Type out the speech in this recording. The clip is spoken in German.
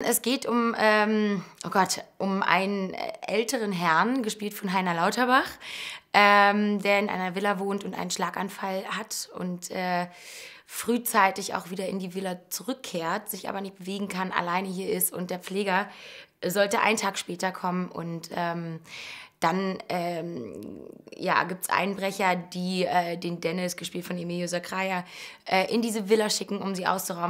Es geht um, ähm, oh Gott, um einen äh, älteren Herrn, gespielt von Heiner Lauterbach, ähm, der in einer Villa wohnt und einen Schlaganfall hat und äh, frühzeitig auch wieder in die Villa zurückkehrt, sich aber nicht bewegen kann, alleine hier ist und der Pfleger sollte einen Tag später kommen und ähm, dann ähm, ja, gibt es Einbrecher, die äh, den Dennis, gespielt von Emilio Sakraya, äh, in diese Villa schicken, um sie auszuräumen.